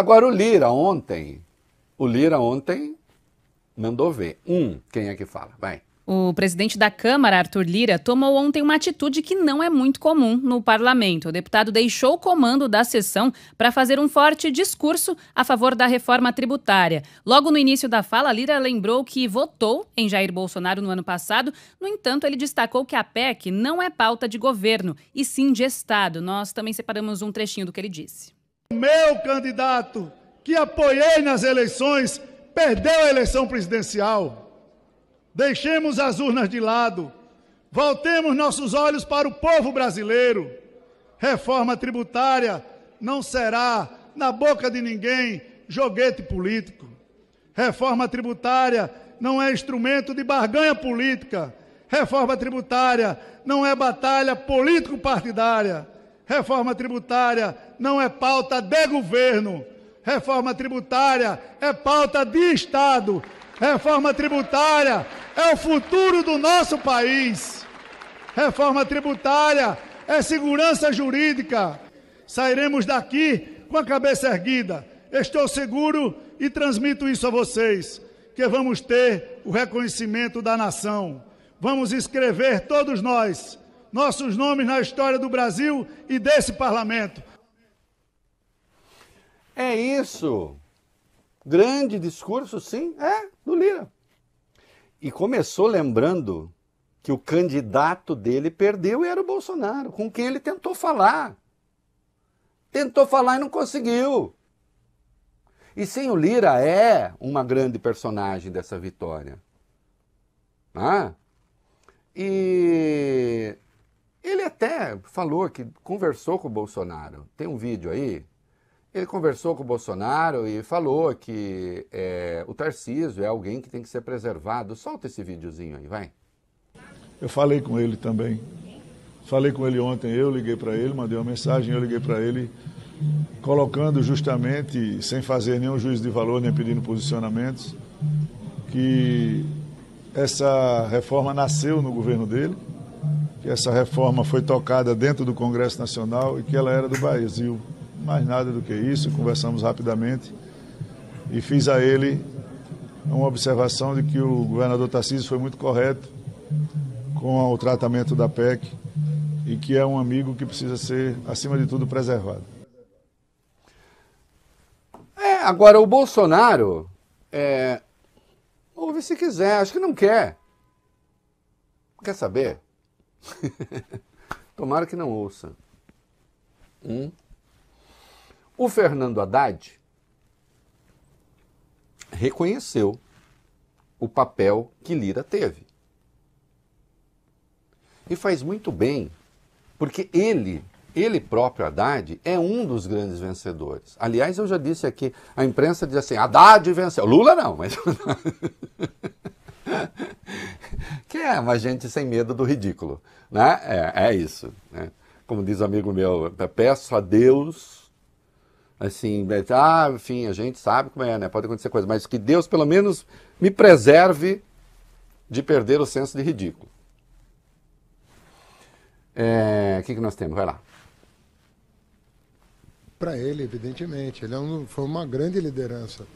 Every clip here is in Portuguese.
Agora o Lira ontem, o Lira ontem mandou ver. Um, quem é que fala? Vai. O presidente da Câmara, Arthur Lira, tomou ontem uma atitude que não é muito comum no parlamento. O deputado deixou o comando da sessão para fazer um forte discurso a favor da reforma tributária. Logo no início da fala, Lira lembrou que votou em Jair Bolsonaro no ano passado. No entanto, ele destacou que a PEC não é pauta de governo, e sim de Estado. Nós também separamos um trechinho do que ele disse meu candidato, que apoiei nas eleições, perdeu a eleição presidencial. Deixemos as urnas de lado. Voltemos nossos olhos para o povo brasileiro. Reforma tributária não será, na boca de ninguém, joguete político. Reforma tributária não é instrumento de barganha política. Reforma tributária não é batalha político-partidária. Reforma tributária não é pauta de governo. Reforma tributária é pauta de Estado. Reforma tributária é o futuro do nosso país. Reforma tributária é segurança jurídica. Sairemos daqui com a cabeça erguida. Estou seguro e transmito isso a vocês: que vamos ter o reconhecimento da nação. Vamos escrever todos nós nossos nomes na história do Brasil e desse parlamento. É isso. Grande discurso, sim, é, do Lira. E começou lembrando que o candidato dele perdeu e era o Bolsonaro, com quem ele tentou falar. Tentou falar e não conseguiu. E sim, o Lira é uma grande personagem dessa vitória. Ah, e ele até falou que conversou com o Bolsonaro. Tem um vídeo aí. Ele conversou com o Bolsonaro e falou que é, o Tarcísio é alguém que tem que ser preservado. Solta esse videozinho aí, vai. Eu falei com ele também. Falei com ele ontem, eu liguei para ele, mandei uma mensagem, eu liguei para ele, colocando justamente, sem fazer nenhum juízo de valor, nem pedindo posicionamentos, que essa reforma nasceu no governo dele que essa reforma foi tocada dentro do Congresso Nacional e que ela era do Brasil. Mais nada do que isso, conversamos rapidamente e fiz a ele uma observação de que o governador Tarcísio foi muito correto com o tratamento da PEC e que é um amigo que precisa ser, acima de tudo, preservado. É, agora o Bolsonaro, é, ouve se quiser, acho que não quer. Quer saber? Tomara que não ouça. Um, O Fernando Haddad reconheceu o papel que Lira teve. E faz muito bem, porque ele, ele próprio Haddad, é um dos grandes vencedores. Aliás, eu já disse aqui, a imprensa diz assim: Haddad venceu. Lula não, mas. que é uma gente sem medo do ridículo. Né? É, é isso. Né? Como diz um amigo meu, peço a Deus, assim, ah, enfim, a gente sabe como é, né? Pode acontecer coisa, mas que Deus pelo menos me preserve de perder o senso de ridículo. É, o é, que, que nós temos? Vai lá. Para ele, evidentemente. Ele é um, foi uma grande liderança.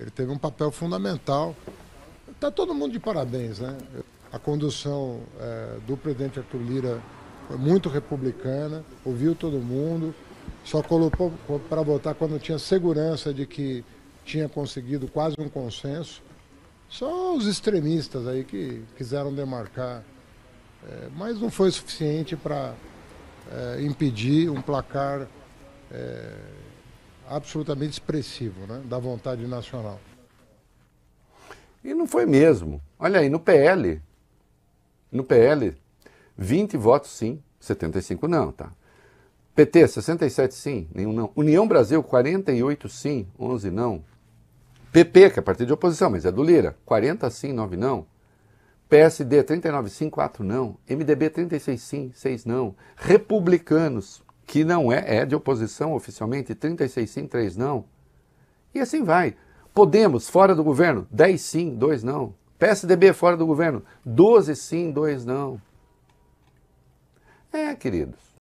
Ele teve um papel fundamental. Está todo mundo de parabéns, né? Eu... A condução é, do presidente Arthur Lira foi muito republicana, ouviu todo mundo, só colocou para votar quando tinha segurança de que tinha conseguido quase um consenso. Só os extremistas aí que quiseram demarcar, é, mas não foi suficiente para é, impedir um placar é, absolutamente expressivo né, da vontade nacional. E não foi mesmo. Olha aí, no PL, no PL, 20 votos sim, 75 não, tá? PT, 67 sim, nenhum não. União Brasil, 48 sim, 11 não. PP, que é partido de oposição, mas é do Lira, 40 sim, 9 não. PSD, 39 sim, 4 não. MDB, 36 sim, 6 não. Republicanos, que não é, é de oposição oficialmente, 36 sim, 3 não. E assim vai. Podemos, fora do governo, 10 sim, 2 não. PSDB fora do governo. 12 sim, 2 não. É, queridos.